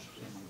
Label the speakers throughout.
Speaker 1: Thank you.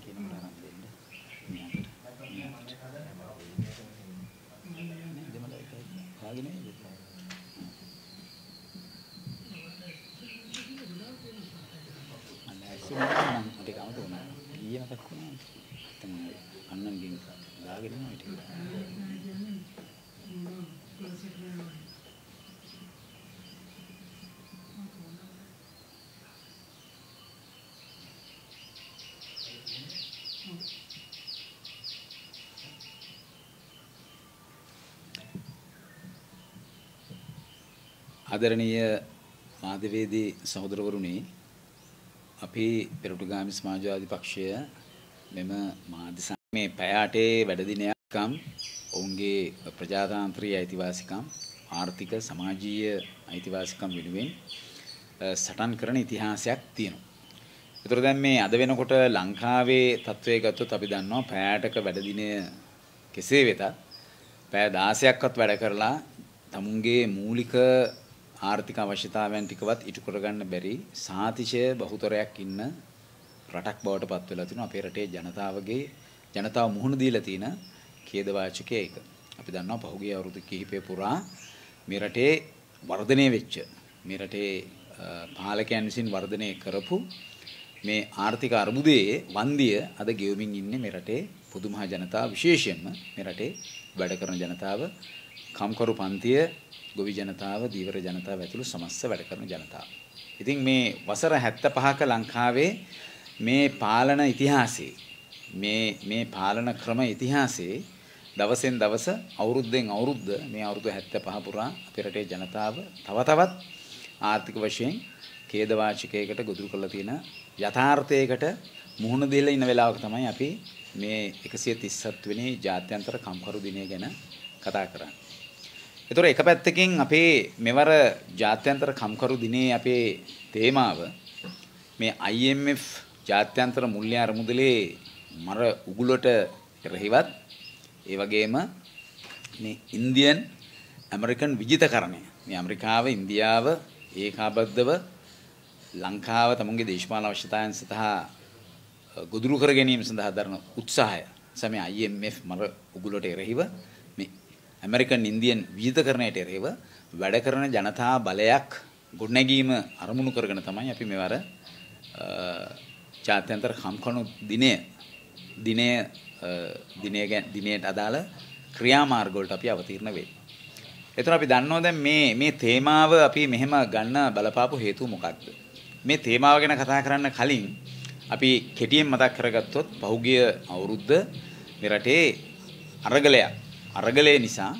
Speaker 1: ආදරණීය මාධ්‍යවේදී සහෝදරවරුනි අපි පෙරටුගාමි සමාජවාදී පක්ෂය මෙම මාධ්‍ය සංගමේ පැය 8 වැඩදිනයක්ම් ඔවුන්ගේ ප්‍රජාතන්ත්‍රීය අයිතිවාසිකම් ආර්ථික සමාජීය අයිතිවාසිකම් වෙනුවෙන් සටන් කරන ඉතිහාසයක් තියෙනවා. ඒතර දැන් මේ අද වෙනකොට ලංකාවේ තත්ත්වය ගත්තොත් අපි දන්නවා පැයටක වැඩදිනය කෙසේ වෙතත් පැය 16ක්වත් වැඩ කරලා තමුන්ගේ මූලික ආර්ථික අවශ්‍යතාවයන් ටිකවත් ඉටු කරගන්න බැරි සාතිශය බහුතරයක් ඉන්න රටක් බවට පත් වෙලා තිනවා අපේ රටේ ජනතාවගේ ජනතාව මුහුණ දීලා තියෙන ඛේදවාචකය ඒක. අපි දන්නවා පහුගිය අවුරුදු කිහිපය පුරා මේ රටේ වර්ධනය වෙච්ච මේ රටේ පාලකයන් විසින් වර්ධනය කරපු මේ ආර්ථික අර්බුදයේ වන්දිය අද ගෙවමින් ඉන්නේ මේ රටේ පොදු මහ ජනතාව විශේෂයෙන්ම මේ රටේ වැඩ කරන ජනතාව කම්කරු පන්තිය ගොවි ජනතාව, දීවර ජනතාව ඇතුළු සමස්ත වැඩ කරන ජනතාව. ඉතින් මේ වසර 75ක ලංකාවේ මේ පාලන ඉතිහාසයේ මේ මේ පාලන ක්‍රම ඉතිහාසයේ දවසෙන් දවස අවුරුද්දෙන් අවුරුද්ද මේ අවුරුදු 75 පුරා අපේ රටේ ජනතාව තව තවත් ආර්ථික වශයෙන් ඛේදවාචකයකට ගොදුරු කරලා තියෙන යථාර්ථයකට මුහුණ දෙලා ඉන්න වෙලාවක තමයි අපි මේ 137 වෙනි ජාත්‍යන්තර කම්කරු දිනය ගැන කතා කරන්නේ. එතොර එක පැත්තකින් අපේ මෙවර ජාත්‍යන්තර කම්කරු දිනේ අපේ තේමාව මේ IMF ජාත්‍යන්තර මුල්්‍ය අරමුදලේ මර උගුලට රෙහිවත් ඒ වගේම මේ ඉන්දියන් ඇමරිකන් විජිතකරණය මේ ඇමරිකාව ඉන්දියාව ඒකාබද්ධව ලංකාව තමුන්ගේ දේශපාල අවශ්‍යතායන් සඳහා ගොදුරු කර ගැනීම සඳහා දරන උත්සාහය සමේ IMF මර උගුලට එරෙහිව මේ ඇමරිකන් ඉන්දියන් විජිතකරණයට එරෙහිව වැඩ කරන ජනතා බලයක් ගොඩනැගීම අරමුණු කරගෙන තමයි අපි මෙවර ජාත්‍යන්තර කම්කණු දිනය දිනය දිනය දිනයට අදාළ ක්‍රියාමාර්ග වලට අපි අවතීර්ණ වෙයි. එතන අපි දන්නවා දැන් මේ මේ තේමාව අපි මෙහෙම ගන්න බලපාපු හේතුව මොකක්ද? මේ තේමාව ගැන කතා කරන්න කලින් අපි කෙටියෙන් මතක් කරගත්තොත් පහුගිය අවුරුද්ද මේ රටේ අරගලයක් අරගලය නිසා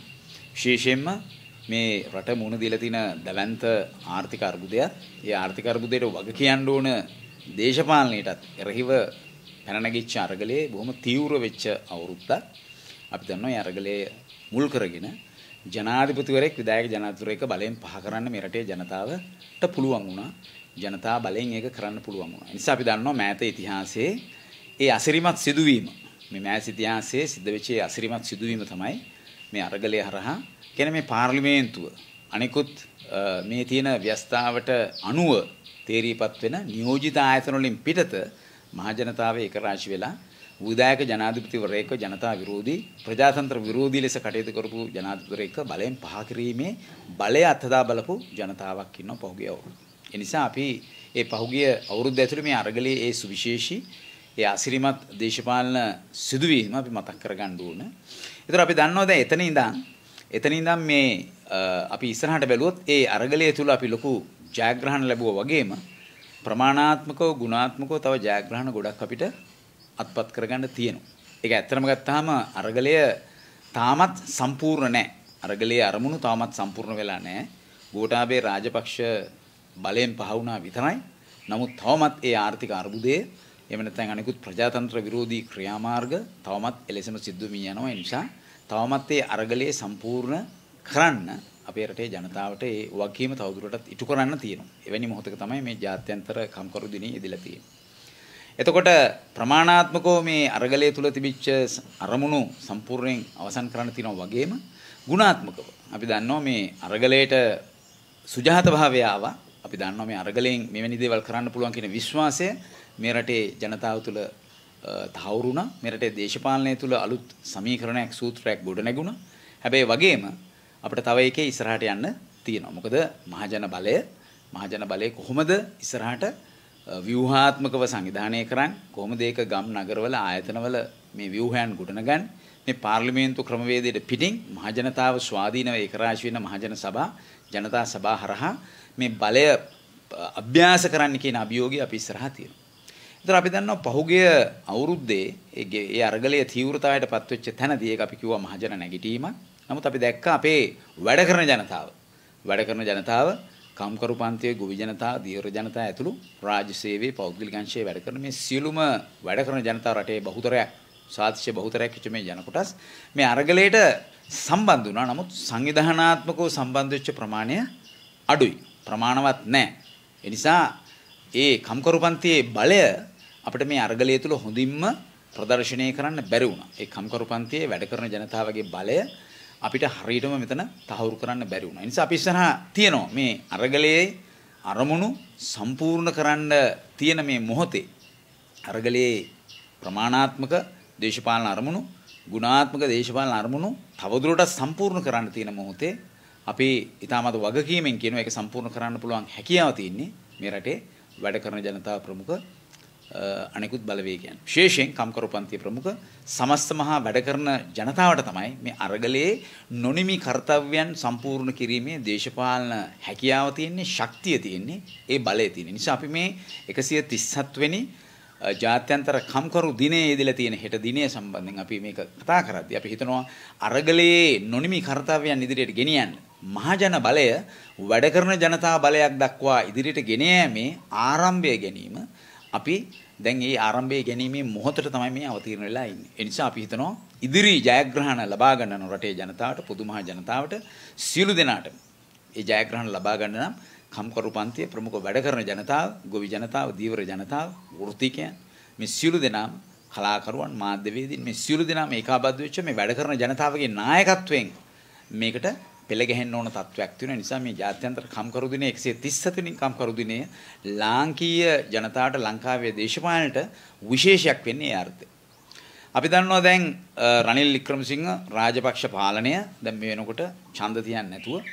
Speaker 1: විශේෂයෙන්ම මේ රට මුණ දීලා තියෙන දවැන්ත ආර්ථික අර්බුදයත් ඒ ආර්ථික අර්බුදයට වග කියන්න ඕන දේශපාලනයටත් එරෙහිව පැන නැගිච්ච අරගලයේ බොහොම තීව්‍ර වෙච්ච අවුරුද්දක් අපි දන්නවා ඒ අරගලයේ මුල් කරගෙන ජනාධිපතිවරයෙක් විධායක ජනාධිපතිවරයෙක් බලයෙන් පහ කරන්න මේ රටේ ජනතාවට පුළුවන් වුණා ජනතාව බලයෙන් ඒක කරන්න පුළුවන් වුණා. ඒ නිසා අපි දන්නවා මෑත ඉතිහාසයේ ඒ අසිරිමත් සිදුවීම මේ මෑස් ඉතිහාසයේ සිද්ධ වෙච්ච අසිරිමත් සිදුවීම තමයි මේ අරගලය හරහා කියන්නේ මේ පාර්ලිමේන්තුව අනිකුත් මේ තියෙන ව්‍යස්ථාවට අනුව තේරීපත් වෙන නියෝජිත ආයතන වලින් පිටත මහජනතාවේ එක රාශි වෙලා උදායක ජනාධිපතිවරයෙක්ව ජනතා විරෝධී ප්‍රජාතන්ත්‍ර විරෝධී ලෙස කටයුතු කරපු ජනාධිපතිවරයෙක්ව බලයෙන් පහ කිරීමේ බලය අත්දා බලපු ජනතාවක් ඉන්නවා පහුගිය අවුරුද්ද. ඒ නිසා අපි ඒ පහුගිය අවුරුද්ද ඇතුළේ මේ අරගලයේ ඒ සුවිශේෂී ඒ අසිරිමත් දේශපාලන සිදුවීම අපි මතක් කරගන්න ඕන. ඒතර අපි දන්නවා දැන් එතන ඉඳන් එතන ඉඳන් මේ අපි ඉස්සරහට බැලුවොත් ඒ අරගලය තුල අපි ලොකු ජයග්‍රහණ ලැබුවා වගේම ප්‍රමාණාත්මකව ගුණාත්මකව තව ජයග්‍රහණ ගොඩක් අපිට අත්පත් කරගන්න තියෙනවා. ඒක ඇත්තටම ගත්තාම අරගලය තාමත් සම්පූර්ණ නැහැ. අරගලයේ අරමුණු තාමත් සම්පූර්ණ වෙලා නැහැ. ගෝඨාභය රාජපක්ෂ බලයෙන් පහ වුණා විතරයි. නමුත් තවමත් ඒ ආර්ථික අර්බුදයේ එහෙම නැත්නම් අනිකුත් ප්‍රජාතන්ත්‍ර විරෝධී ක්‍රියාමාර්ග තවමත් එලෙසම සිද්ධ වෙමින් යනවා. ඒ නිසා තවමත් මේ අරගලයේ සම්පූර්ණ කරන්න අපේ රටේ ජනතාවට ඒ වගකීම තවදුරටත් ඉටු කරන්න තියෙනවා. එවැනි මොහොතක තමයි මේ ජාත්‍යන්තර කම්කරු දිනේ ඉදලා තියෙන්නේ. එතකොට ප්‍රමාණාත්මකව මේ අරගලය තුල තිබිච්ච අරමුණු සම්පූර්ණයෙන් අවසන් කරන්න තියෙනවා වගේම ගුණාත්මකව අපි දන්නවා මේ අරගලයට සුජාත භාවය ආවා අපි දන්නවා මේ අරගලයෙන් මෙවැනි දේවල් කරන්න පුළුවන් කියන විශ්වාසය මේ රටේ ජනතාව තුළ තහවුරුණා මේ රටේ දේශපාලනය තුළ අලුත් සමීකරණයක් සූත්‍රයක් ගොඩ නැගුණා. හැබැයි වගේම අපිට තව එකේ ඉස්සරහට යන්න තියෙනවා. මොකද මහජන බලය මහජන බලය කොහොමද ඉස්සරහට ව්‍යුහාත්මකව සංවිධානය කරන්නේ කොහොමද ඒක ගම් නගරවල ආයතනවල මේ ව්‍යුහයන් ගොඩනගන්නේ මේ පාර්ලිමේන්තු ක්‍රමවේදයට පිටින් මහජනතාව ස්වාධීනව ඒකරාශී වෙන මහජන සභා ජනතා සභා හරහා මේ බලය අභ්‍යාස කරන්න කියන අභියෝගය අපි ඉස්සරහා තියෙනවා. ඉතින් අපි දන්නවා පහුගිය අවුරුද්දේ ඒ අරගලයේ තීව්‍රතාවයට පත්වෙච්ච තැනදී ඒක අපි කිව්වා මහජන නැගිටීම. නමුත් අපි දැක්කා අපේ වැඩ කරන ජනතාව. වැඩ කරන ජනතාව කම්කරු පන්තියේ ගොවි ජනතාව, දියර ජනතාව ඇතුළු රාජ්‍ය සේවයේ පෞද්ගලික අංශයේ වැඩ කරන මේ සියලුම වැඩ කරන ජනතාව රටේ බහුතරයක් සාතිශය බහුතරයක් වෙච්ච මේ ජන කොටස් මේ අරගලයට සම්බන්ධ වුණා. නමුත් සංවිධානාත්මකව සම්බන්ධ වෙච්ච ප්‍රමාණය අඩුයි. ප්‍රමාණවත් නැහැ. ඒ නිසා ඒ කම්කරු පන්තියේ බලය අපිට මේ අ르ගලය තුල හොඳින්ම ප්‍රදර්ශනය කරන්න බැරි වුණා. ඒ කම්කරු පන්තියේ වැඩ කරන ජනතාවගේ බලය අපිට හරියටම මෙතන තහවුරු කරන්න බැරි වුණා. ඒ නිසා අපි ඉස්සරහා තියනවා මේ අ르ගලයේ අරමුණු සම්පූර්ණ කරන්න තියෙන මේ මොහොතේ අ르ගලයේ ප්‍රමාණාත්මක දේශපාලන අරමුණු, ගුණාත්මක දේශපාලන අරමුණු තවදුරටත් සම්පූර්ණ කරන්න තියෙන මොහොතේ අපි ඊටමත් වගකීමෙන් කියන එක සම්පූර්ණ කරන්න පුළුවන් හැකියාව තියෙන්නේ මේ රටේ වැඩ කරන ජනතාව ප්‍රමුඛ අනෙකුත් බලවේගයන්. විශේෂයෙන් කම්කරු පන්තිය ප්‍රමුඛ සමස්ත මහා වැඩ කරන ජනතාවට තමයි මේ අරගලයේ නොනිමි කාර්යයන් සම්පූර්ණ කිරීමේ දේශපාලන හැකියාව තියෙන්නේ, ශක්තිය තියෙන්නේ, ඒ බලය තියෙන නිසා අපි මේ 137 වෙනි ජාත්‍යන්තර කම්කරු දිනේ ඉදලා තියෙන හෙට දිනේ සම්බන්ධයෙන් අපි මේක කතා කරද්දී අපි හිතනවා අරගලයේ නොනිමි කාර්යයන් ඉදිරියට ගෙනියන්න මහජන බලය වැඩ කරන ජනතා බලයක් දක්වා ඉදිරියට ගෙන යාමේ ආරම්භය ගැනීම අපි දැන් මේ ආරම්භයේ ගැනීමේ මොහොතට තමයි මේ අවතීර්ණ වෙලා ඉන්නේ. ඒ නිසා අපි හිතනවා ඉදිරි ජයග්‍රහණ ලබා ගන්න රටේ ජනතාවට පොදුමහා ජනතාවට සියලු දෙනාට ඒ ජයග්‍රහණ ලබා ගන්න නම් කම්කරු පන්තියේ ප්‍රමුඛ වැඩ කරන ජනතාව, ගොවි ජනතාව, දීවර ජනතාව, වෘත්තිකයන් මේ සියලු දෙනා කලාකරුවන්, මාධ්‍යවේදීන් මේ සියලු දෙනා මේකාබද්ධ වෙච්ච මේ වැඩ කරන ජනතාවගේ නායකත්වයෙන් මේකට පෙළ ගැහෙන්න ඕන තත්වයක් තියෙන නිසා මේ ජාත්‍යන්තර කම්කරු දිනය 137 වෙනි කම්කරු දිනය ලාංකීය ජනතාවට ලංකාවේ දේශපාලනට විශේෂයක් වෙන්නේ ඒ අර්ථය. අපි දන්නවා දැන් රනිල් වික්‍රමසිංහ රාජපක්ෂ පාලනය දැන් මේ වෙනකොට ඡන්ද තියන්නේ නැතුව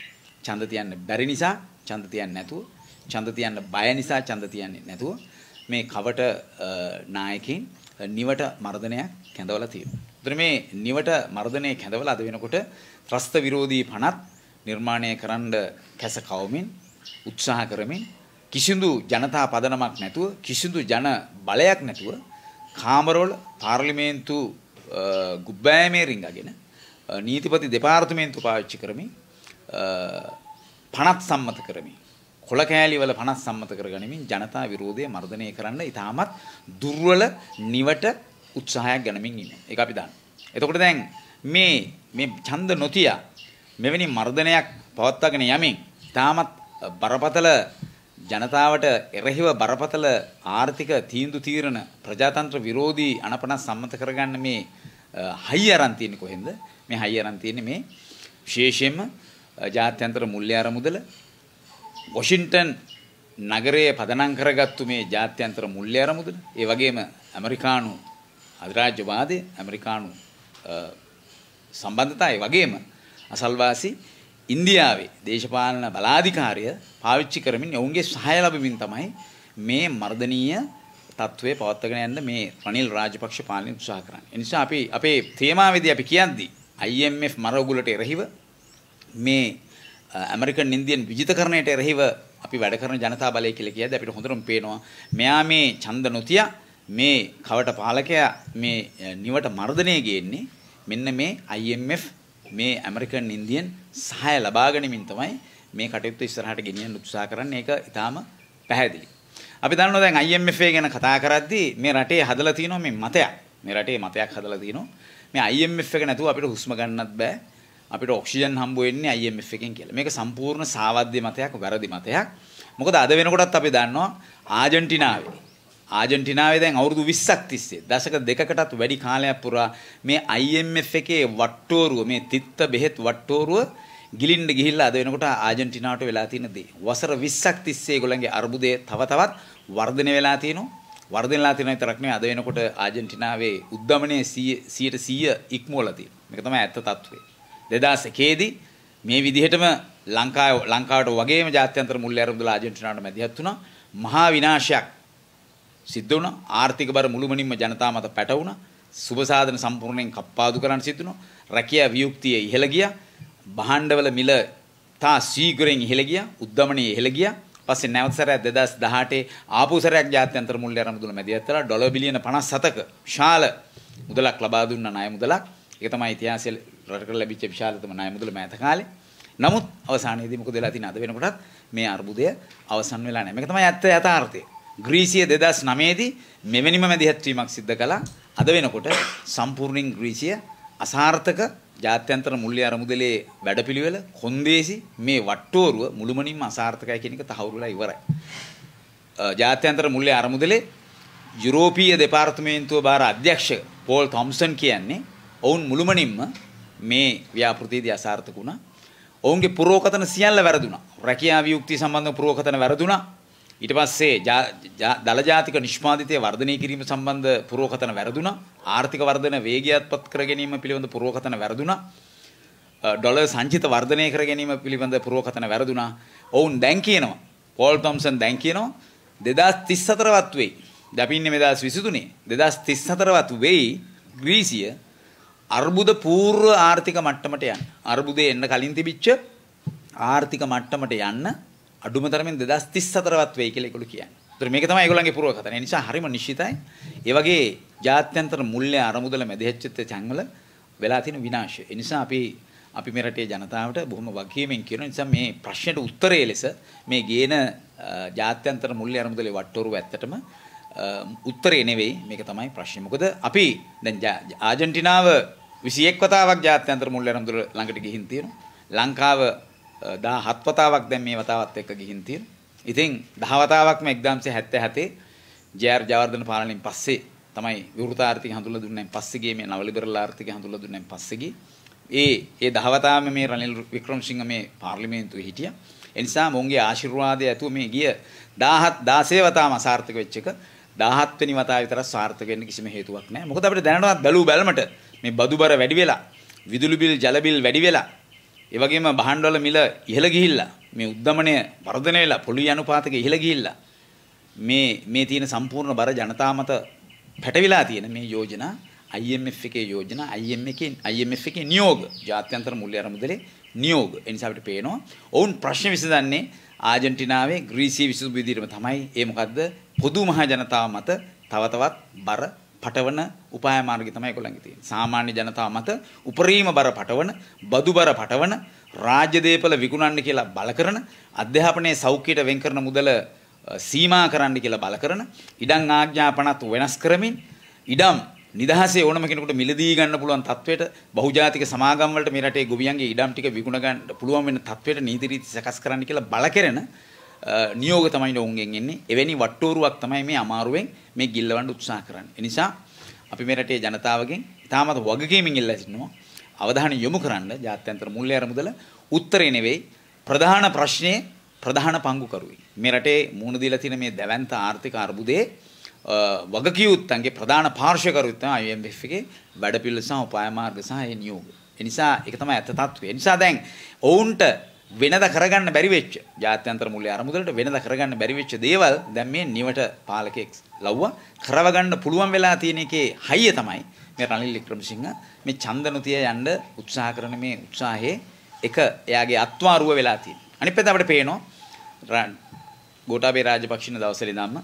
Speaker 1: ඡන්ද තියන්න බැරි නිසා ඡන්ද තියන්නේ නැතුව ඡන්ද තියන්න බය නිසා ඡන්ද තියන්නේ නැතුව මේ කවට නායකයින් නිවට මර්ධනයක් කැඳවලා තියෙනවා. ඒතර මේ නිවට මර්ධනය කැඳවලා අද වෙනකොට ත්‍රස්ත විරෝධී පනත් නිර්මාණය කරන්න කැස කවමින් උත්සාහ කරමින් කිසිදු ජනතා පදනමක් නැතුව කිසිදු ජන බලයක් නැතුව කාමරවල පාර්ලිමේන්තු ගුබ්බෑමේ රිංගගෙන නීතිපති දෙපාර්තමේන්තු පාවිච්චි කරමින් පනත් සම්මත කරමින් කොළ කෑලිවල පනත් සම්මත කරගනිමින් ජනතා විරෝධය මර්ධනය කරන්න ඉතාමත් දුර්වල නිවට උත්සාහයක් ගනමින් ඉන්න. ඒක අපි දන්න. එතකොට දැන් මේ මේ ඡන්ද නොතියා මෙවැනි මර්ධනයක් පවත්වාගෙන යමින් තාමත් බරපතල ජනතාවට එරෙහිව බරපතල ආර්ථික තීන්දුව తీරන ප්‍රජාතන්ත්‍ර විරෝධී අනපන සම්මත කරගන්න මේ හයි aran තියෙන්නේ කොහෙන්ද මේ හයි aran තියෙන්නේ මේ විශේෂයෙන්ම ජාත්‍යන්තර මුල්‍ය අරමුදල වොෂින්ටන් නගරයේ පදනම් කරගත්තු මේ ජාත්‍යන්තර මුල්‍ය අරමුදල ඒ වගේම ඇමරිකානු අධිරාජ්‍යවාදය ඇමරිකානු සම්බන්ධතා වගේම අසල්වාසි ඉන්දියාවේ දේශපාලන බලාධිකාරය පාවිච්චි කරමින් ඔවුන්ගේ සහාය ලැබෙමින් තමයි මේ මර්ධනීය තත්ත්වය පවත්වාගෙන යන්න මේ රනිල් රාජපක්ෂ පාලනය උත්සාහ කරන්නේ. ඒ නිසා අපි අපේ තේමාවේදී අපි කියද්දී IMF මරගුලට එරෙහිව මේ ඇමරිකන් ඉන්දියන් විජිතකරණයට එරෙහිව අපි වැඩ කරන ජනතා බලය කියලා කියද්දී අපිට හොඳටම පේනවා මෙයා මේ ඡන්ද නොතියා මේ කවට පාලකයා මේ නිවට මර්ධනය ගේන්නේ මෙන්න මේ IMF මේ ඇමරිකන් ඉන්දියන් සහාය ලබා ගැනීමෙන් තමයි මේ කටයුත්ත ඉස්සරහට ගෙනියන්න උත්සාහ කරන්නේ. ඒක ඊටාම පැහැදිලි. අපි දන්නවා දැන් IMF ගැන කතා කරද්දී මේ රටේ හදලා තියෙනවා මේ මතයක්. මේ රටේ මතයක් හදලා තියෙනවා. මේ IMF එක නැතුව අපිට හුස්ම ගන්නත් බෑ. අපිට ඔක්සිජන් හම්බ වෙන්නේ IMF එකෙන් කියලා. මේක සම්පූර්ණ සාවද්‍ය මතයක්, වැරදි මතයක්. මොකද අද වෙනකොටත් අපි දන්නවා ආජන්ටිනාවේ ආජන්ටිනාවේ දැන් අවුරුදු 20ක් තිස්සේ දශක දෙකකටත් වැඩි කාලයක් පුරා මේ IMF එකේ වට්ටෝරුව මේ තිත්ත බෙහෙත් වට්ටෝරුව ගිලින්න ගිහිල්ලා අද වෙනකොට ආජන්ටිනාවට වෙලා තියෙන දේ වසර 20ක් තිස්සේ ඒගොල්ලන්ගේ අර්බුදය තව තවත් වර්ධනය වෙලා තියෙනවා වර්ධනලා තියෙන විතරක් නෙවෙයි අද වෙනකොට ආජන්ටිනාවේ උද්දමනයේ 100ට 100 ඉක්මවලා තියෙනවා මේක තමයි ඇත්ත తත්වේ 2001 දී මේ විදිහටම ලංකාව ලංකාවට වගේම ජාත්‍යන්තර මුල්‍ය අරමුදල ආජන්ටිනාවට මැදිහත් වුණා මහා විනාශයක් සිද්ධ වුණා. ආර්ථික බර මුළුමනින්ම ජනතාව මත පැටවුණා. සුබසාධන සම්පූර්ණයෙන් කප්පාදු කරන්න සිද්ධ වුණා. රැකියා වියුක්තිය ඉහළ ගියා. භාණ්ඩවල මිල තා සීග්‍රයෙන් ඉහළ ගියා. උද්දමනයේ ඉහළ ගියා. පස්සේ නැවත සැරයක් 2018 ආපු සැරයක් ජාත්‍යන්තර මුල්‍ය ආරම්භුන මැදිහත් වෙලා ඩොලර් බිලියන 57ක විශාල මුදලක් ලබා දුන්නා ණය මුදලක්. ඒක තමයි ඉතිහාසයේ රටකට ලැබිච්ච විශාලතම ණය මුදල මෑත කාලේ. නමුත් අවසානයේදී මොකද වෙලා තියෙන්නේ අද වෙනකොටත් මේ අර්බුදය අවසන් වෙලා නැහැ. මේක තමයි ඇත්ත යථාර්ථය. ග්‍රීසිය 2009 දී මෙවැනිම මැදිහත්වීමක් සිද්ධ කළා. අද වෙනකොට සම්පූර්ණයෙන් ග්‍රීසිය අසාර්ථක ජාත්‍යන්තර මුල්‍ය අරමුදලේ වැඩපිළිවෙල කොන්දේසි මේ වට්ටෝරුව මුළුමනින්ම අසාර්ථකයි කියන එක තහවුරුලා ඉවරයි. ජාත්‍යන්තර මුල්‍ය අරමුදලේ යුරෝපීය දෙපාර්තමේන්තුව භාර අධ්‍යක්ෂ පෝල් තොම්සන් කියන්නේ ඔවුන් මුළුමනින්ම මේ ව්‍යාපෘතියේදී අසාර්ථක වුණා. ඔවුන්ගේ පුරෝකතන සියල්ල වැරදුනා. රැකියා වියුක්ති සම්බන්ධ පුරෝකතන වැරදුනා. ඊට පස්සේ දළ ජාතික නිෂ්පාදිතය වර්ධනය කිරීම සම්බන්ධ පුරෝකතන වැරදුනා. ආර්ථික වර්ධන වේගයත්පත් කර ගැනීම පිළිබඳ පුරෝකතන වැරදුනා. ඩොලර් සංචිත වර්ධනය කර ගැනීම පිළිබඳ පුරෝකතන වැරදුනා. ඔවුන් දැන් කියනවා. පෝල් තොම්සන් දැන් කියනවා 2034 වත් වෙයි. දපින්නේ මේ 2023 2034 වත් වෙයි ග්‍රීසිය අර්බුද පූර්ව ආර්ථික මට්ටමට යන්න. අර්බුදේ එන්න කලින් තිබිච්ච ආර්ථික මට්ටමට යන්න අඩුම තරමින් 2034වත් වෙයි කියලා ඒගොල්ලෝ කියන්නේ. ඒතර මේක තමයි ඒගොල්ලන්ගේ පූර්වකථන. ඒ නිසා හරිම නිශ්චිතයි. ඒ වගේ ජාත්‍යන්තර මුල්‍ය අරමුදල මැදිහත්ච්චිත තැන්වල වෙලා තියෙන විනාශය. ඒ නිසා අපි අපි මේ රටේ ජනතාවට බොහොම වගකීමෙන් කියන නිසා මේ ප්‍රශ්නෙට උත්තරය ලෙස මේ ගේන ජාත්‍යන්තර මුල්‍ය අරමුදලේ වට්ටෝරුව ඇත්තටම උත්තරේ නෙවෙයි මේක තමයි ප්‍රශ්නේ. මොකද අපි දැන් ආජන්ටිනාව 21 වතාවක් ජාත්‍යන්තර මුල්‍ය අරමුදල ළඟට ගිහින් තියෙනවා. ලංකාව 17 වතාවක් දැන් මේ වතාවත් එක්ක ගිහින් තියෙන. ඉතින් 10 වතාවක්ම 1977 ජේ.ආර්. ජයවර්ධන පාලනයෙන් පස්සේ තමයි විවෘත ආර්ථිකය හඳුල්ලා දුන්නෙන් පස්සේ ගියේ මේ නව ලිබරල් ආර්ථිකය හඳුල්ලා දුන්නෙන් පස්සේ ගියේ. ඒ ඒ 10 වතාවම මේ රනිල් වික්‍රමසිංහ මේ පාර්ලිමේන්තුවේ හිටියා. ඒ නිසා මොවුන්ගේ ආශිර්වාදය ඇතුව මේ ගිය 17 16 වතාවම අසාර්ථක වෙච්ච එක 17 වෙනි වතාව විතර සාර්ථක වෙන්න කිසිම හේතුවක් නැහැ. මොකද අපිට දැනටමත් බැලූ බැලමට මේ බදුබර වැඩි වෙලා, විදුලි බිල්, ජල බිල් වැඩි වෙලා ඒ වගේම භාණ්ඩවල මිල ඉහළ ගිහිල්ලා මේ උද්දමණය වර්ධනය වෙලා පොළොවේ අනුපාතක ඉහළ ගිහිල්ලා මේ මේ තියෙන සම්පූර්ණ බර ජනතාව මත පැටවිලා තියෙන මේ යෝජනා IMF එකේ යෝජනා IMF එකේ IMF එකේ නියෝග ජාත්‍යන්තර මුල්‍ය අරමුදලේ නියෝග ඒ නිසා අපිට පේනවා ඔවුන් ප්‍රශ්න විසඳන්නේ ආජන්ටිනාවේ ග්‍රීසිය විසඳුම් විදිහටම තමයි ඒ මොකද්ද පොදු මහ ජනතාව මත තව තවත් බර පටවන උපාය මාර්ගය තමයි ඒගොල්ලන්ගේ තියෙන්නේ. සාමාන්‍ය ජනතාව මත උපරිම බර පටවන, බදු බර පටවන, රාජ්‍ය දේපල විකුණන්න කියලා බල කරන, අධ්‍යාපනයේ සෞඛ්‍යයට වෙන් කරන මුදල සීමා කරන්න කියලා බල කරන, ඉඩම් ආඥාපනත් වෙනස් කරමින්, ඉඩම් නිදහසේ ඕනම කෙනෙකුට මිලදී ගන්න පුළුවන් තත්වයට බහුජාතික සමාගම් වලට මේ රටේ ගොවියන්ගේ ඉඩම් ටික විකුණ ගන්න පුළුවන් වෙන තත්වයට නීති රීති සකස් කරන්න කියලා බල කරන නියෝග තමයි ඔවුන්ගෙන් එන්නේ. එවැනි වට්ටෝරුවක් තමයි මේ අමාරුවෙන් මේ ගිල්ලවන්න උත්සාහ කරන්නේ. ඒ නිසා අපි මේ රටේ ජනතාවගෙන් ඉතාමත් වගකීමෙන් ඉල්ලා සිටිනවා අවධානය යොමු කරන්න ජාත්‍යන්තර මුල්‍ය අරමුදල උත්තරේ නෙවෙයි ප්‍රධාන ප්‍රශ්නේ ප්‍රධාන පංගුකරුවයි. මේ රටේ මුහුණ දීලා තියෙන මේ දැවැන්ත ආර්ථික අර්බුදයේ වගකියුත්තන්ගේ ප්‍රධාන පාර්ශකරුත්ත IMF එකේ වැඩපිළිවෙළ සහ උපාය මාර්ග සහ ඒ නියෝග. ඒ නිසා ඒක තමයි ඇත්ත తත්වය. ඒ නිසා දැන් ඔවුන්ට වෙනද කරගන්න බැරි වෙච්ච ජාත්‍යන්තර මුල්‍ය අරමුදලට වෙනද කරගන්න බැරි වෙච්ච දේවල් දැන් මේ නිවට පාලකෙක් ලව්වා කරවගන්න පුළුවන් වෙලා තියෙන එකේ හයිය තමයි මේ රනිල් වික්‍රමසිංහ මේ චන්දනුතිය යන්න උත්සාහ කරන මේ උත්සාහයේ එක එයාගේ අත්වාරුව වෙලා තියෙනවා. අනිත් පැත්ත අපිට පේනවා ගෝඨාභය රාජපක්ෂින දවසේ ඉඳන්ම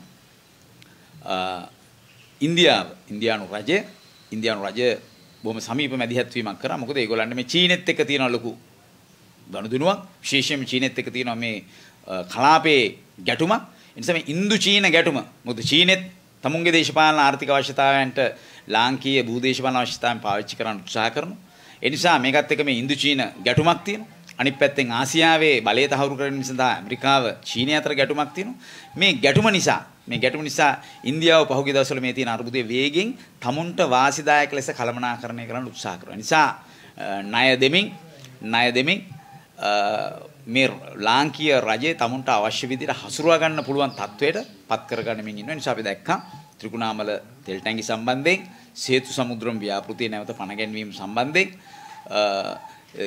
Speaker 1: ඉන්දියාව ඉන්දියානු රජය ඉන්දියානු රජය බොහොම සමීප මැදිහත් වීමක් කරා. මොකද ඒගොල්ලන්ට මේ චීනෙත් එක්ක තියෙන ලොකු ගනුදෙනුවක් විශේෂයෙන්ම චීනෙත් එක්ක තියෙනවා මේ කලාපයේ ගැටුමක්. ඒ නිසා මේ ඉන්දු චීන ගැටුම. මොකද චීනෙත් තමුන්ගේ දේශපාලන ආර්ථික අවශ්‍යතාවයන්ට ලාංකීය භූදේශපාලන අවශ්‍යතාවන් පාවිච්චි කරන්න උත්සාහ කරනවා. ඒ නිසා මේකත් එක්ක මේ ඉන්දු චීන ගැටුමක් තියෙනවා. අනිත් පැත්තෙන් ආසියාවේ බලය තහවුරු කිරීම සඳහා ඇමරිකාව චීනය අතර ගැටුමක් තියෙනවා. මේ ගැටුම නිසා මේ ගැටුම නිසා ඉන්දියාව පහුගිය දවස්වල මේ තියෙන අර්බුදයේ වේගෙන් තමුන්ට වාසිදායක ලෙස කළමනාකරණය කරන්න උත්සාහ කරනවා. නිසා ණය දෙමින් ණය දෙමින් මේ ලාංකීය රජයේ තමුන්ට අවශ්‍ය විදිහට හසුරුවා ගන්න පුළුවන් තත්වයට පත් කරගන්නමින් ඉන්න නිසා අපි දැක්කා ත්‍රිකුණාමල තෙල් ටැංකි සම්බන්ධයෙන් සේතු සමුද්‍රම් ව්‍යාපෘතිය නැවත පණ ගැන්වීම සම්බන්ධයෙන්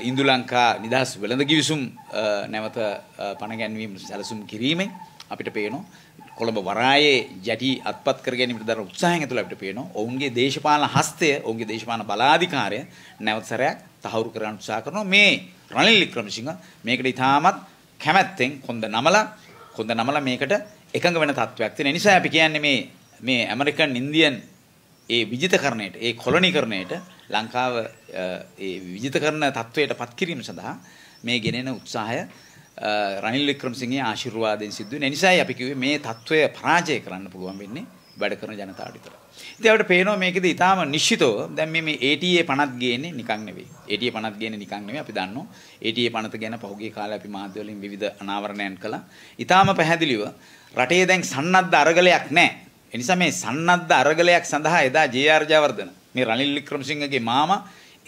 Speaker 1: ඉන්දු ලංකා නිදහස් වෙළඳ කිවිසුම් නැවත පණ ගැන්වීම සැලසුම් කිරීමෙන් අපිට පේනවා කොළඹ වරායේ යටි අත්පත් කර ගැනීමට දරන උත්සාහයෙන් ඇතුළ අපිට පේනවා ඔවුන්ගේ දේශපාලන හස්තය ඔවුන්ගේ දේශපාලන බලාධිකාරය නැවත සැරයක් තහවුරු කරන්න උත්සාහ කරනවා මේ රනිල් වික්‍රමසිංහ මේකට ඉතාමත් කැමැත්තෙන් කොන්ද නමලා කොන්ද නමලා මේකට එකඟ වෙන තත්වයක් තියෙන නිසා අපි කියන්නේ මේ මේ ඇමරිකන් ඉන්දියන් ඒ විජිතකරණයට ඒ කොලොනිකරණයට ලංකාව ඒ විජිතකරණ තත්වයට පත් කිරීම සඳහා මේ ගෙනෙන උත්සාහය රනිල් වික්‍රමසිංහගේ ආශිර්වාදයෙන් සිද්ධ වෙන නිසායි අපි කිව්වේ මේ තත්වය පරාජය කරන්න පුළුවන් වෙන්නේ වැඩ කරන ජනතාවට විතරයි ඉතින් අපිට පේනවා මේකෙදි ඊටාම නිශ්චිතව දැන් මේ මේ ATA පනත් ගේන්නේ නිකන් නෙවෙයි. ATA පනත් ගේන්නේ නිකන් නෙවෙයි අපි දන්නවා. ATA පනත ගැන පහුගිය කාලේ අපි මාධ්‍ය වලින් විවිධ අනාවරණයන් කළා. ඊටාම පැහැදිලිව රටේ දැන් සන්නද්ධ අරගලයක් නැහැ. ඒ නිසා මේ සන්නද්ධ අරගලයක් සඳහා එදා ජේ.ආර්. ජයවර්ධන මේ රනිල් වික්‍රමසිංහගේ මාමා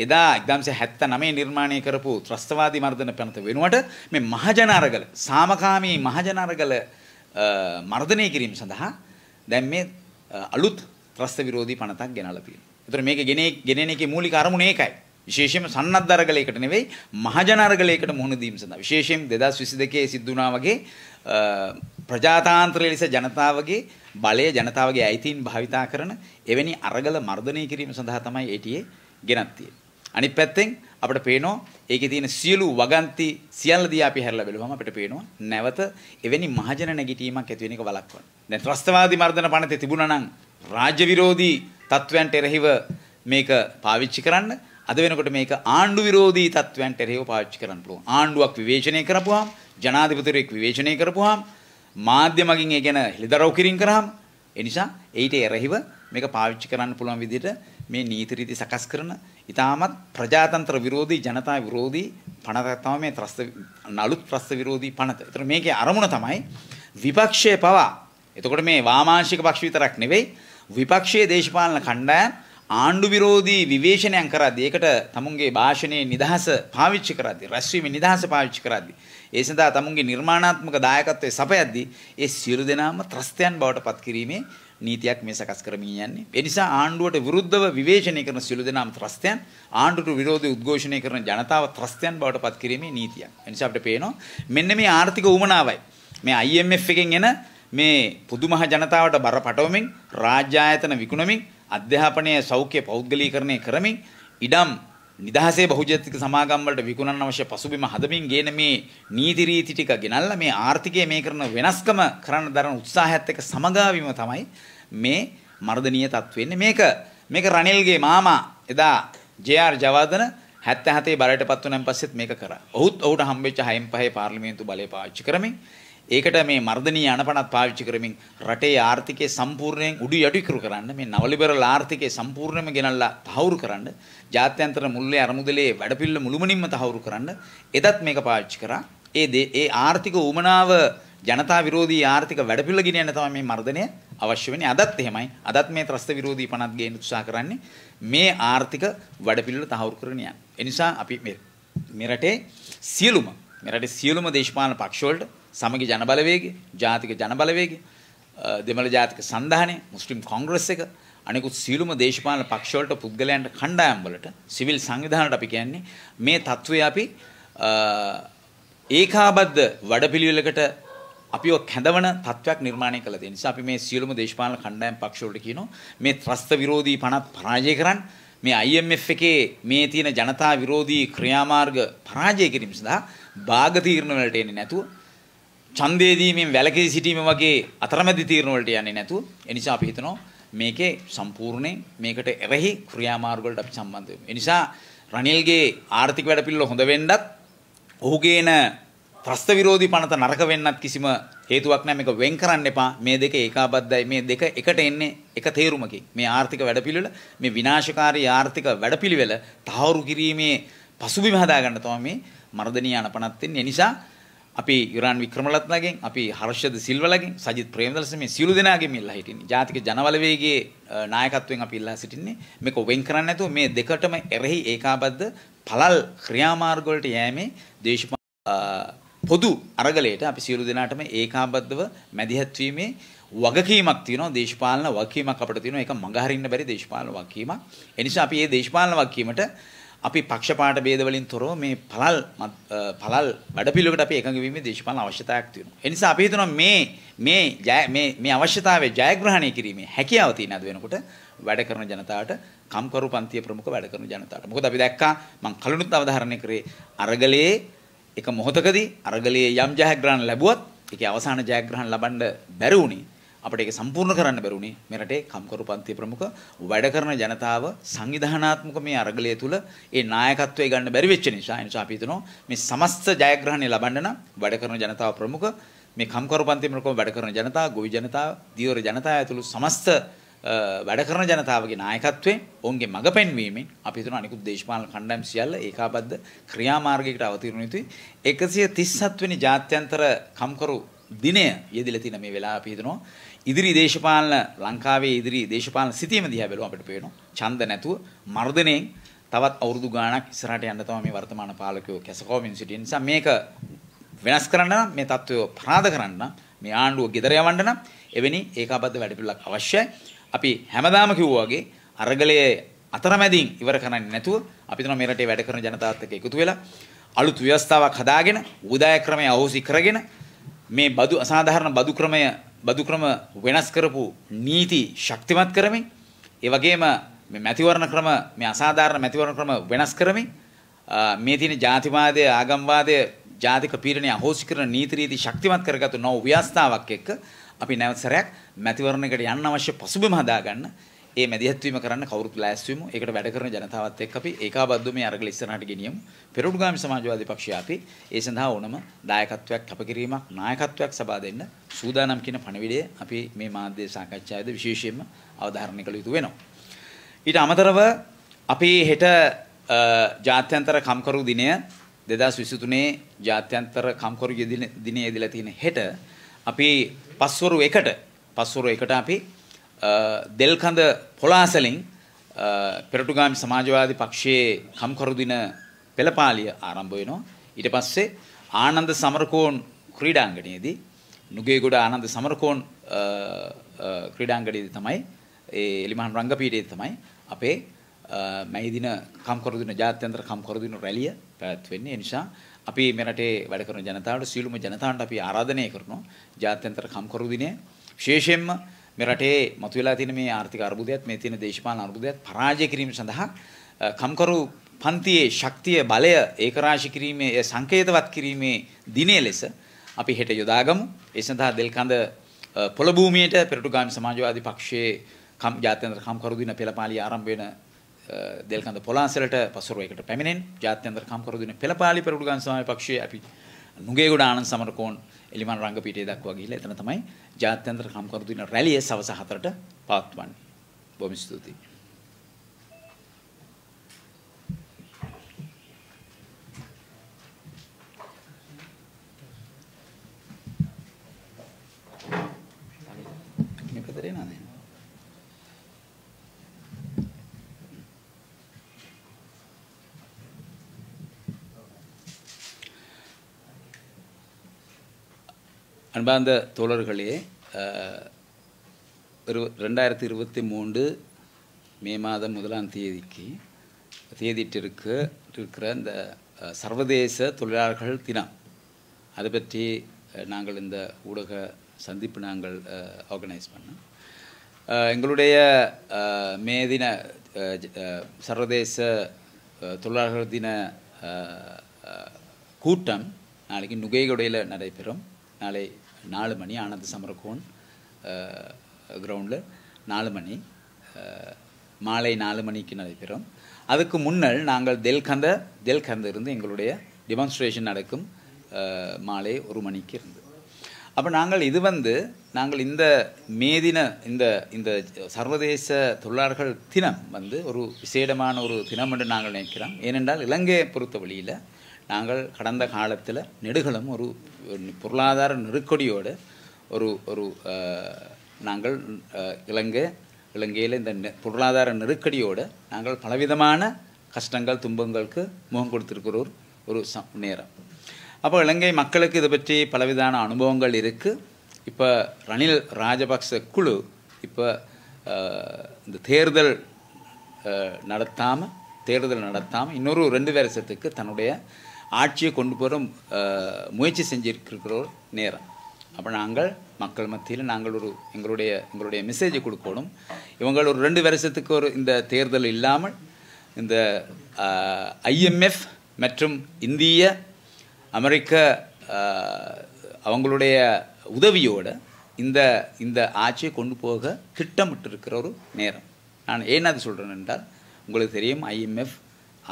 Speaker 1: එදා 1979 නිර්මාණය කරපු ත්‍රස්තවාදී මර්ධන පැනත වෙනුවට මේ මහජන අරගල සාමකාමී මහජන අරගල මර්ධනය කිරීම සඳහා දැන් මේ අලුත් ත්‍රස්ත විරෝධී පනතක් ගෙනල්ලා තියෙනවා. ඒතර මේක ගෙනේ ගෙනෙන එකේ මූලික අරමුණ ඒකයි. විශේෂයෙන්ම සන්නද්ධ අරගලයකට නෙවෙයි මහජන අරගලයකට මුහුණ දීම සඳහා විශේෂයෙන් 2022 සිද්ධ වුණා වගේ ප්‍රජාතාන්ත්‍ර ලෙස ජනතාවගේ බලය ජනතාවගේ අයිතීන් භාවිතා කරන එවැනි අරගල මර්ධනය කිරීම සඳහා තමයි ඒටියේ ගෙනත් තියෙන්නේ. අනිත් පැත්තෙන් අපිට පේනවා ඒකේ තියෙන සියලු වගන්ති සියල්ල දිහා අපි හැරලා බලුවම අපිට පේනවා නැවත එවැනි මහජන නැගිටීමක් ඇති වෙන එක වළක්වන්න. දැන් ත්‍රස්තවාදී මර්ධන පනතේ තිබුණා නම් රාජ්‍ය විරෝධී තත්වයන්ට එරෙහිව මේක පාවිච්චි කරන්න. අද වෙනකොට මේක ආණ්ඩු විරෝධී තත්වයන්ට එරෙහිව පාවිච්චි කරන්න පුළුවන්. ආණ්ඩුවක් විවේචනය කරපුවාම, ජනාධිපතිවරයෙක් විවේචනය කරපුවාම, මාධ්‍ය මගින් ඒ ගැන හෙළිදරව් කිරීම කරාම, ඒ නිසා ඊට එරෙහිව මේක පාවිච්චි කරන්න පුළුවන් විදිහට මේ නීති රීති සකස් කරන ඉතාමත් ප්‍රජාතන්ත්‍ර විරෝධී, ජනතා විරෝධී පනත තමයි මේ ත්‍රස්ත නලුත් ත්‍රස්ත විරෝධී පනත. ඒතර මේකේ අරමුණ තමයි විපක්ෂය පවා. එතකොට මේ වාමාංශික පක්ෂ විතරක් නෙවෙයි විපක්ෂයේ දේශපාලන කණ්ඩායම් ආණ්ඩු විරෝධී විවේචනයන් කරද්දී ඒකට තමුන්ගේ භාෂණයේ නිදහස පාවිච්චි කරද්දී රැස්වීමේ නිදහස පාවිච්චි කරද්දී ඒ සඳහා තමුන්ගේ නිර්මාණාත්මක දායකත්වයේ සපයද්දී ඒ සියලු දෙනාම ත්‍රස්තයන් බවට පත් කිරීමේ නීතියක් මේ සකස් කරමින් යන්නේ. ඒ නිසා ආණ්ඩුවට විරුද්ධව විවේචනය කරන සියලු දෙනාම ත්‍රස්තයන් ආණ්ඩුවට විරෝධී උද්ඝෝෂණය කරන ජනතාව ත්‍රස්තයන් බවට පත් කිරීමේ නීතියක්. ඒ නිසා අපිට පේනවා මෙන්න මේ ආර්ථික උමනාවයි මේ IMF එකෙන් එන මේ පුදුමහ ජනතාවට බර පටවමින් රාජ්‍යායතන විකුණමින් අධ්‍යාපනය සෞඛ්‍ය පෞද්ගලීකරණය කරමින් ඉඩම් නිදහසේ බහුජාතික සමාගම් වලට විකුණන්න අවශ්‍ය පසුබිම හදමින් ගේන මේ නීති රීති ටික ගෙනල්ලා මේ ආර්ථිකය මේ කරන වෙනස්කම කරන්න දරන උත්සාහයත් එක්ක සමගාමීව තමයි මේ මර්ධනීය තත්ත්වෙන්නේ මේක මේක රනිල්ගේ මාමා එදා ජේ.ආර්. ජවර්ධන 77 බලයට පත් වුණාන් පස්සෙත් මේක කරා. ඔහුත් ඔහුට හම්බෙච්ච 6න් 5 පාර්ලිමේන්තු බලය පාවිච්චි කරමින් ඒකට මේ මර්ධනීය අනපනත් පාවිච්චි කරමින් රටේ ආර්ථිකය සම්පූර්ණයෙන් උඩු යටි කර කරන්න මේ නවලිබරල් ආර්ථිකය සම්පූර්ණයෙන්ම ගෙනල්ලා තහවුරු කරන්න ජාත්‍යන්තර මුල්ලේ අරමුදලේ වැඩපිළිවෙල මුළුමනින්ම තහවුරු කරන්න එදත් මේක පාවිච්චි කරා ඒ ඒ ආර්ථික උමනාව ජනතා විරෝධී ආර්ථික වැඩපිළිවෙල ගෙන යන්න තමයි මේ මර්ධනය අවශ්‍ය වෙන්නේ අදත් එහෙමයි අදත් මේ ත්‍රස්ත විරෝධී පනත් ගේන්න උත්සාහ කරන්නේ මේ ආර්ථික වැඩපිළිවෙල තහවුරු කරගෙන යන්න. ඒ නිසා අපි මේ රටේ සියලුම මේ රටේ සියලුම දේශපාලන පක්ෂවලට සමගි ජනබලවේගය, ජාතික ජනබලවේගය, දෙමළ ජාතික සන්ධානය, මුස්ලිම් කොංග්‍රස් එක අනිකුත් සියලුම දේශපාලන පක්ෂවලට පුද්ගලයන්ට කණ්ඩායම් වලට සිවිල් සංවිධානයට අපි කියන්නේ මේ తත්වයේ අපි ඒකාබද්ධ වැඩපිළිවෙලකට අපිව කැඳවන තත්වයක් නිර්මාණය කළ දෙන නිසා අපි මේ සියලුම දේශපාලන කණ්ඩායම් පක්ෂවලට කියනවා මේ ත්‍රස්ත විරෝධී පනත් පරාජය කරන්න මේ IMF එකේ මේ තියෙන ජනතා විරෝධී ක්‍රියාමාර්ග පරාජය කිරීම සඳහා භාග තීරණ වලට එන්නේ නැතුව ඡන්දේ දීමෙන් වැළකී සිටීම වගේ අතරමැදි තීරණ වලට යන්නේ නැතුව ඒ නිසා අපි හිතනවා මේකේ සම්පූර්ණයෙන් මේකට එරෙහි ක්‍රියාමාර්ග වලට අපි සම්බන්ධ වෙමු. ඒ නිසා රනිල්ගේ ආර්ථික වැඩපිළිවෙල හොඳ වෙන්නත් ඔහුගේන ත්‍රස්ත විරෝධී පනත නරක වෙන්නත් කිසිම හේතුවක් නැහැ මේක වෙන් කරන්න එපා මේ දෙක ඒකාබද්ධයි මේ දෙක එකට එන්නේ එක තේරුමකින් මේ ආර්ථික වැඩපිළිවෙල මේ විනාශකාරී ආර්ථික වැඩපිළිවෙල තහවුරු කිරීමේ පසුබිම හදාගන්න තමයි මේ මර්ධනී යනපනත් වෙන්නේ. නිසා අපි යුරාන් වික්‍රමලත්නගෙන්, අපි හර්ෂද සිල්වලගෙන්, සජිත් ප්‍රේමදලස මේ සියලු දෙනාගෙන් ඉල්ලා හිටින්නේ. ජාතික ජනවල වේගයේ නායකත්වයෙන් අපි ඉල්ලා සිටින්නේ. මේක වෙන් කරන්නේ නැතුව මේ දෙකටම එරෙහි ඒකාබද්ධ පළල් ක්‍රියාමාර්ග වලට යෑමේ දේශපාලන පොදු අරගලයට අපි සියලු දෙනාටම ඒකාබද්ධව මැදිහත් වීමේ වගකීමක් තියෙනවා දේශපාලන වගකීමක් අපිට තියෙනවා ඒක මඟහරින්න බැරි දේශපාලන වගකීමක් ඒ නිසා අපි මේ දේශපාලන වගකීමට අපි පක්ෂපාට බේදවලින් තොරව මේ පළල් පළල් වැඩපිළිවෙලකට අපි එකඟ වීමේ දේශපාලන අවශ්‍යතාවයක් තියෙනවා. ඒ නිසා අපි හිතනවා මේ මේ මේ මේ අවශ්‍යතාවය ජයග්‍රහණය කිරීමේ හැකියාව තියෙන අද වෙනකොට වැඩ කරන ජනතාවට කම්කරු පන්තිය ප්‍රමුඛ වැඩ කරන ජනතාවට. මොකද අපි දැක්කා මම කලිනුත් අවධාරණය කරේ අරගලයේ එක මොහොතකදී අරගලයේ යම් ජයග්‍රහණ ලැබුවත් ඒකේ අවසාන ජයග්‍රහණ ලබන්න බැරි වුණේ අපට ඒක සම්පූර්ණ කරන්න බැරුණේ මේ රටේ කම්කරු පන්ති ප්‍රමුඛ වැඩ කරන ජනතාව සංවිධානාත්මක මේ අරගලය තුල ඒ නායකත්වය ගන්න බැරි වෙච්ච නිසා ඒ නිසා අපි හිතනවා මේ සමස්ත ජයග්‍රහණය ලබන්න නම් වැඩ කරන ජනතාව ප්‍රමුඛ මේ කම්කරු පන්ති ප්‍රමුඛව වැඩ කරන ජනතාව ගොවි ජනතාව දියවර ජනතාව ඇතුළු සමස්ත වැඩ කරන ජනතාවගේ නායකත්වයෙන් ඔවුන්ගේ මඟ පෙන්වීමෙන් අපි හිතනවා අනිකුත් දේශපාලන කණ්ඩායම් සියල්ල ඒකාබද්ධ ක්‍රියාමාර්ගයකට අවතීර්ණ යුතුයි 137 වෙනි ජාත්‍යන්තර කම්කරු දිනය යෙදිලා තියෙන මේ වෙලාව අපි හිතනවා ඉදිරි දේශපාලන ලංකාවේ ඉදිරි දේශපාලන සිතියම දිහා බැලුවම අපිට පේනවා ඡන්ද නැතුව මර්ධනයෙන් තවත් අවුරුදු ගාණක් ඉස්සරහට යන්න තමයි මේ වර්තමාන පාලකයෝ කැසකෝමින් සිටින නිසා මේක වෙනස් කරන්න නම් මේ தত্ত্বය ප්‍රාද කරන්න මේ ආණ්ඩුව ගෙදර යවන්න නම් එවැනි ඒකාබද්ධ වැඩපිළිවෙලක් අවශ්‍යයි. අපි හැමදාම කිව්වා වගේ අරගලයේ අතරමැදින් ඉවර කරන්නේ නැතුව අපි තමයි මේ රටේ වැඩ කරන ජනතාවත් එක්ක එකතු වෙලා අලුත් ව්‍යවස්ථාවක් හදාගෙන උදාය ක්‍රමය අවශ්‍ය කරගෙන මේ බදු අසාධාරණ බදු ක්‍රමය බදු ක්‍රම වෙනස් කරපු නීති ශක්තිමත් කරමින් ඒ වගේම මේ මැතිවරණ ක්‍රම මේ අසාධාරණ මැතිවරණ ක්‍රම වෙනස් කරමින් මේ තියෙන ජාතිවාදය ආගම්වාදය ජාතික පීඩනය අහෝසි කරන නීති රීති ශක්තිමත් කරගත්තු නව ව්‍යවස්ථාවක් එක්ක අපි නැවත සැරයක් මැතිවරණයකට යන්න අවශ්‍ය පසුබිම හදාගන්න ඒ මැදිහත්වීම කරන්න කවුරුත් ලෑස්ති වෙමු. ඒකට වැඩ කරන ජනතාවත් එක්ක අපි ඒකාබද්ධව මේ අරගල ඉස්සරහට ගෙනියමු. පෙරටුගාමි සමාජවාදී පක්ෂය අපි ඒ සඳහා ඕනම දායකත්වයක් කැපකිරීමක් නායකත්වයක් සබා දෙන්න සූදානම් කියන පණිවිඩය අපි මේ මාධ්‍ය සාකච්ඡාවේදී විශේෂයෙන්ම අවධාරණය කළ යුතු වෙනවා. ඊට අමතරව අපි හෙට ජාත්‍යන්තර කම්කරු දිනය 2023 ජාත්‍යන්තර කම්කරු දිනය යෙදලා තියෙන හෙට අපි පස්වරු 1ට පස්වරු 1ට අපි දෙල්කඳ පොලාසලින් පෙරටුගාමි සමාජවාදී පක්ෂයේ කම්කරු දින පෙළපාලිය ආරම්භ වෙනවා. ඊට පස්සේ ආනන්ද සමරකෝන් ක්‍රීඩාංගණයේදී නුගේගොඩ ආනන්ද සමරකෝන් ක්‍රීඩාංගණයේදී තමයි ඒ එලිමහන් රංගපීඩයේ තමයි අපේ මැහිදින කම්කරු දින ජාත්‍යන්තර කම්කරු දින රැළිය පැවැත්වෙන්නේ. ඒ නිසා අපි මෙරටේ වැඩ කරන ජනතාවට සියලුම ජනතාවට අපි ආරාධනය කරනවා ජාත්‍යන්තර කම්කරු දිනය විශේෂයෙන්ම මේ රටේ මතුවලා තියෙන මේ ආර්ථික අර්බුදයත් මේ තියෙන දේශපාලන අර්බුදයත් පරාජය කිරීම සඳහා කම්කරු පන්තියේ ශක්තිය බලය ඒකරාශි කිරීමේ සංකේතවත් කිරීමේ දිනේ ලෙස අපි හෙට යොදාගමු. ඒ සඳහා දෙල්කඳ පොළ භූමියට පෙරටුගාමි සමාජවාදී පක්ෂයේ කම් ජාත්‍යන්තර කම්කරු දින පෙළපාලිය ආරම්භ වෙන දෙල්කඳ පොළාසලට පසුරුවයකට පැමිණෙන ජාත්‍යන්තර කම්කරු දින පෙළපාලිය පෙරටුගාමි සමාජ පක්ෂයේ අපි නුගේගොඩ ආනන්ද සමරකෝන් එලිමන් රංගපීඨය දක්වා ගිහිල්ලා එතන තමයි ජාත්‍යන්තර කම්කරු දින රැළිය සවස 4ට පවත්වන්නේ. බොහොම ස්තුතියි. அன்பார்ந்த தோழர்களே இரு ரெண்டாயிரத்தி இருபத்தி மூன்று மே மாதம் முதலாம் தேதிக்கு தேதிட்டிருக்கு இருக்கிற இந்த சர்வதேச தொழிலாளர்கள் தினம் அதை பற்றி நாங்கள் இந்த ஊடக சந்திப்பு நாங்கள் ஆர்கனைஸ் பண்ணோம் எங்களுடைய மே தின சர்வதேச தொழிலாளர்கள் தின கூட்டம் நாளைக்கு நுகைகுடையில் நடைபெறும் நாளை நாலு மணி ஆனந்த சமரகோன் கிரவுண்டில் நாலு மணி மாலை நாலு மணிக்கு நடைபெறும் அதுக்கு முன்னர் நாங்கள் தெல்கந்த தெல்கந்த இருந்து எங்களுடைய டிமான்ஸ்ட்ரேஷன் நடக்கும் மாலை ஒரு மணிக்கு இருந்து அப்போ நாங்கள் இது வந்து நாங்கள் இந்த மேதின இந்த இந்த சர்வதேச தொழிலாளர்கள் தினம் வந்து ஒரு விசேடமான ஒரு தினம் என்று நாங்கள் நினைக்கிறோம் ஏனென்றால் இலங்கையை பொறுத்த வழியில் நாங்கள் கடந்த காலத்தில் நெடுகளும் ஒரு பொருளாதார நெருக்கடியோடு ஒரு ஒரு நாங்கள் இலங்கை இலங்கையில் இந்த பொருளாதார நெருக்கடியோடு நாங்கள் பலவிதமான கஷ்டங்கள் துன்பங்களுக்கு முகம் கொடுத்துருக்கிற ஒரு ஒரு சம் நேரம் அப்போ இலங்கை மக்களுக்கு இதை பற்றி பலவிதான அனுபவங்கள் இருக்குது இப்போ ரணில் ராஜபக்ச குழு இப்போ இந்த தேர்தல் நடத்தாமல் தேர்தல் நடத்தாமல் இன்னொரு ரெண்டு வருஷத்துக்கு தன்னுடைய ஆட்சியை கொண்டு போகிற முயற்சி செஞ்சிருக்கிற நேரம் அப்போ நாங்கள் மக்கள் மத்தியில் நாங்கள் ஒரு எங்களுடைய எங்களுடைய மெசேஜை கொடுக்கணும் இவங்கள் ஒரு ரெண்டு வருஷத்துக்கு ஒரு இந்த தேர்தல் இல்லாமல் இந்த ஐஎம்எஃப் மற்றும் இந்திய அமெரிக்க அவங்களுடைய உதவியோடு இந்த இந்த ஆட்சியை கொண்டு போக திட்டமிட்டு இருக்கிற ஒரு நேரம் நான் ஏன் அது சொல்கிறேன் என்றால் உங்களுக்கு தெரியும் ஐஎம்எஃப்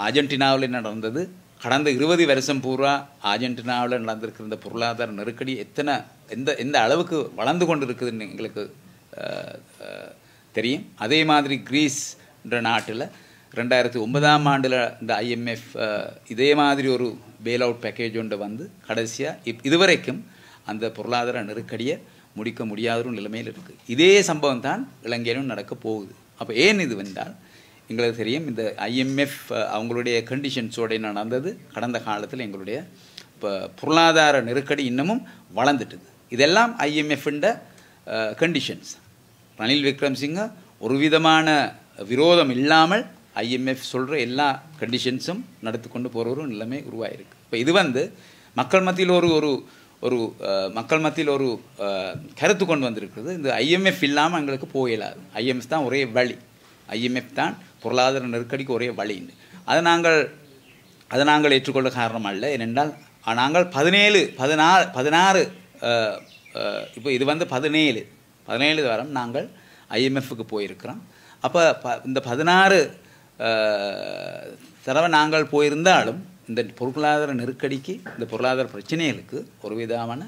Speaker 1: அர்ஜென்டினாவில் நடந்தது கடந்த இருபது வருஷம் பூரா அர்ஜென்டினாவில் நடந்திருக்கிற இந்த பொருளாதார நெருக்கடி எத்தனை எந்த எந்த அளவுக்கு வளர்ந்து கொண்டு இருக்குதுன்னு எங்களுக்கு தெரியும் அதே மாதிரி கிரீஸ் என்ற நாட்டில் ரெண்டாயிரத்தி ஒன்பதாம் ஆண்டில் இந்த ஐஎம்எஃப் இதே மாதிரி ஒரு பெயில் அவுட் பேக்கேஜ் ஒன்று வந்து கடைசியாக இப் இதுவரைக்கும் அந்த பொருளாதார நெருக்கடியை முடிக்க முடியாத ஒரு நிலைமையில் இருக்குது இதே சம்பவம் தான் இலங்கையிலும் நடக்க போகுது அப்போ ஏன் இது வந்தால் எங்களுக்கு தெரியும் இந்த ஐஎம்எஃப் அவங்களுடைய கண்டிஷன்ஸோடு என்ன நடந்தது கடந்த காலத்தில் எங்களுடைய இப்போ பொருளாதார நெருக்கடி இன்னமும் வளர்ந்துட்டுது இதெல்லாம் ஐஎம்எஃப்ன்ற கண்டிஷன்ஸ் ரணில் விக்ரம்சிங்க ஒரு விதமான விரோதம் இல்லாமல் ஐஎம்எஃப் சொல்கிற எல்லா கண்டிஷன்ஸும் நடத்தி கொண்டு போகிற ஒரு நிலைமை உருவாகிருக்கு இப்போ இது வந்து மக்கள் மத்தியில் ஒரு ஒரு ஒரு மக்கள் மத்தியில் ஒரு கருத்து கொண்டு வந்திருக்கிறது இந்த ஐஎம்எஃப் இல்லாமல் எங்களுக்கு போயிடாது ஐஎம்எஃப் தான் ஒரே வழி ஐஎம்எஃப் தான் பொருளாதார நெருக்கடிக்கு ஒரே வழின்னு அதை நாங்கள் அதை நாங்கள் ஏற்றுக்கொள்ள காரணம் அல்ல ஏனென்றால் நாங்கள் பதினேழு பதினாறு பதினாறு இப்போ இது வந்து பதினேழு பதினேழு வாரம் நாங்கள் ஐஎம்எஃப்க்கு போயிருக்கிறோம் அப்போ ப இந்த பதினாறு தடவை நாங்கள் போயிருந்தாலும் இந்த பொருளாதார நெருக்கடிக்கு இந்த பொருளாதார பிரச்சனைகளுக்கு ஒரு விதமான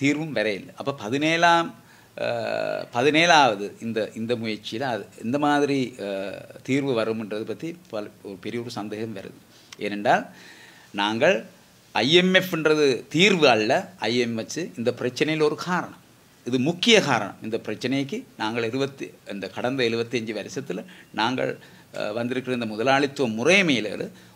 Speaker 1: தீர்வும் வரையில்லை அப்போ பதினேழாம் பதினேழாவது இந்த இந்த முயற்சியில் அது இந்த மாதிரி தீர்வு வரும்ன்றது பற்றி பல ஒரு பெரிய ஒரு சந்தேகம் வருது ஏனென்றால் நாங்கள் ஐஎம்எஃப்ன்றது தீர்வு அல்ல ஐஎம்எச் இந்த பிரச்சனையில் ஒரு காரணம் இது முக்கிய காரணம் இந்த பிரச்சனைக்கு நாங்கள் இருபத்தி இந்த கடந்த எழுபத்தஞ்சு வருஷத்தில் நாங்கள் வந்திருக்கிற இந்த முதலாளித்துவ முறைமையில்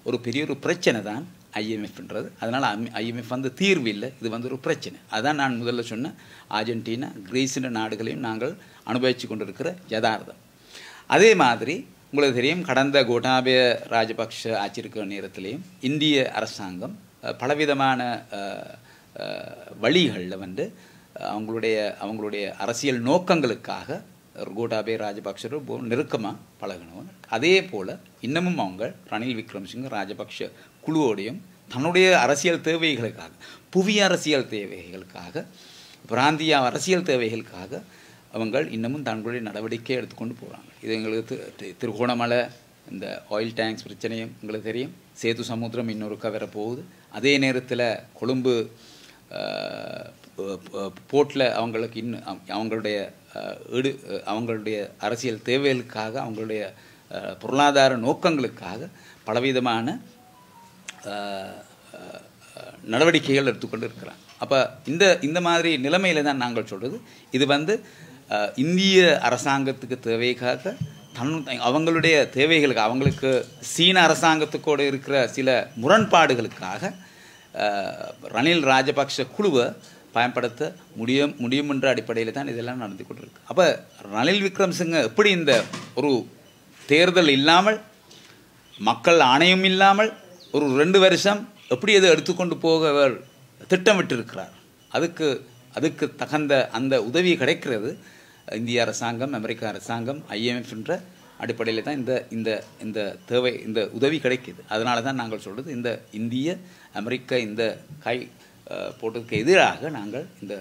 Speaker 1: ஒரு பெரிய ஒரு பிரச்சனை தான் ஐஎம்எஃப்ன்றது அதனால் ஐஎம்எஃப் வந்து தீர்வு இல்லை இது வந்து ஒரு பிரச்சனை அதான் நான் முதல்ல சொன்னேன் அர்ஜென்டினா கிரீஸின் நாடுகளையும் நாங்கள் அனுபவித்து கொண்டிருக்கிற யதார்த்தம் அதே மாதிரி உங்களுக்கு தெரியும் கடந்த கோட்டாபய ராஜபக்ஷ ஆச்சிருக்கிற நேரத்திலையும் இந்திய அரசாங்கம் பலவிதமான வழிகளில் வந்து அவங்களுடைய அவங்களுடைய அரசியல் நோக்கங்களுக்காக கோட்டாபே ராஜபக்ஷர் நெருக்கமாக பழகணும் அதே போல் இன்னமும் அவங்க ரணில் விக்ரம்சிங் ராஜபக்ஷ குழுவோடையும் தன்னுடைய அரசியல் தேவைகளுக்காக புவி அரசியல் தேவைகளுக்காக பிராந்திய அரசியல் தேவைகளுக்காக அவங்க இன்னமும் தங்களுடைய நடவடிக்கை எடுத்துக்கொண்டு போகிறாங்க இது எங்களுக்கு திருகோணமலை இந்த ஆயில் டேங்க்ஸ் பிரச்சனையும் உங்களுக்கு தெரியும் சேது சமுத்திரம் இன்னொரு கவர போகுது அதே நேரத்தில் கொழும்பு போட்டில் அவங்களுக்கு இன்னும் அவங்களுடைய ஈடு அவங்களுடைய அரசியல் தேவைகளுக்காக அவங்களுடைய பொருளாதார நோக்கங்களுக்காக பலவிதமான நடவடிக்கைகள் எடுத்துக்கொண்டு இருக்கிறாங்க அப்போ இந்த இந்த மாதிரி நிலைமையில் தான் நாங்கள் சொல்கிறது இது வந்து இந்திய அரசாங்கத்துக்கு தேவைக்காக தன் அவங்களுடைய தேவைகளுக்கு அவங்களுக்கு சீன அரசாங்கத்துக்கோடு இருக்கிற சில முரண்பாடுகளுக்காக ரணில் ராஜபக்ஷ குழுவை பயன்படுத்த முடியும் முடியும் என்ற அடிப்படையில் தான் இதெல்லாம் நடந்து கொண்டிருக்கு அப்போ ரணில் விக்ரம்சிங்க எப்படி இந்த ஒரு தேர்தல் இல்லாமல் மக்கள் ஆணையம் இல்லாமல் ஒரு ரெண்டு வருஷம் எப்படி எதை எடுத்துக்கொண்டு போக அவர் திட்டமிட்டிருக்கிறார் அதுக்கு அதுக்கு தகுந்த அந்த உதவி கிடைக்கிறது இந்திய அரசாங்கம் அமெரிக்க அரசாங்கம் என்ற அடிப்படையில் தான் இந்த இந்த இந்த தேவை இந்த உதவி கிடைக்கிது அதனால தான் நாங்கள் சொல்கிறது இந்த இந்திய அமெரிக்க இந்த கை போட்டதுக்கு எதிராக நாங்கள் இந்த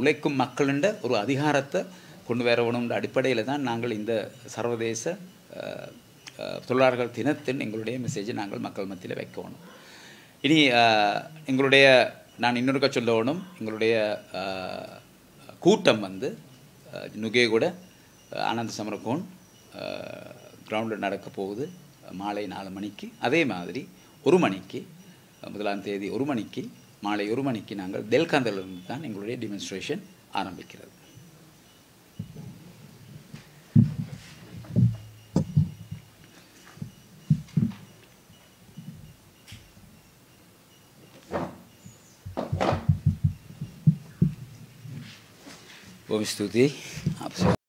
Speaker 1: உழைக்கும் மக்களுண்ட ஒரு அதிகாரத்தை கொண்டு வரணுன்ற அடிப்படையில் தான் நாங்கள் இந்த சர்வதேச தொழிலாளர்கள் தினத்தின் எங்களுடைய மெசேஜை நாங்கள் மக்கள் மத்தியில் வைக்கணும் இனி எங்களுடைய நான் இன்னொருக்க சொல்லணும் எங்களுடைய கூட்டம் வந்து நுகேகூட ஆனந்த சமரகோன் கிரவுண்டில் நடக்க போகுது மாலை நாலு மணிக்கு அதே மாதிரி ஒரு மணிக்கு முதலாம் தேதி ஒரு மணிக்கு மாலை ஒரு மணிக்கு நாங்கள் தெல்காந்திலிருந்து தான் எங்களுடைய டெமன்ஸ்ட்ரேஷன் ஆரம்பிக்கிறது Vamos estudar.